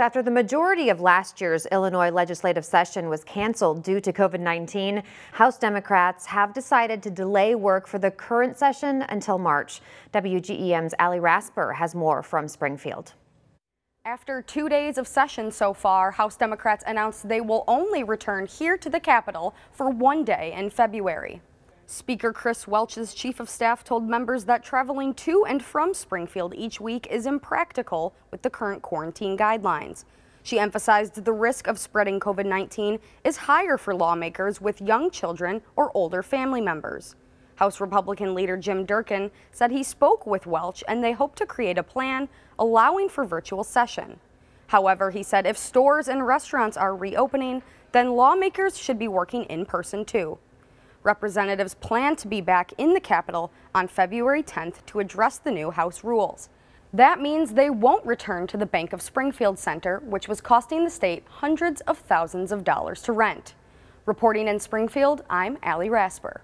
After the majority of last year's Illinois legislative session was canceled due to COVID-19, House Democrats have decided to delay work for the current session until March. WGEM's Ali Rasper has more from Springfield. After two days of session so far, House Democrats announced they will only return here to the Capitol for one day in February. Speaker Chris Welch's chief of staff told members that traveling to and from Springfield each week is impractical with the current quarantine guidelines. She emphasized the risk of spreading COVID-19 is higher for lawmakers with young children or older family members. House Republican leader Jim Durkin said he spoke with Welch and they hope to create a plan allowing for virtual session. However, he said if stores and restaurants are reopening, then lawmakers should be working in person too. Representatives plan to be back in the Capitol on February 10th to address the new House rules. That means they won't return to the Bank of Springfield Center, which was costing the state hundreds of thousands of dollars to rent. Reporting in Springfield, I'm Allie Rasper.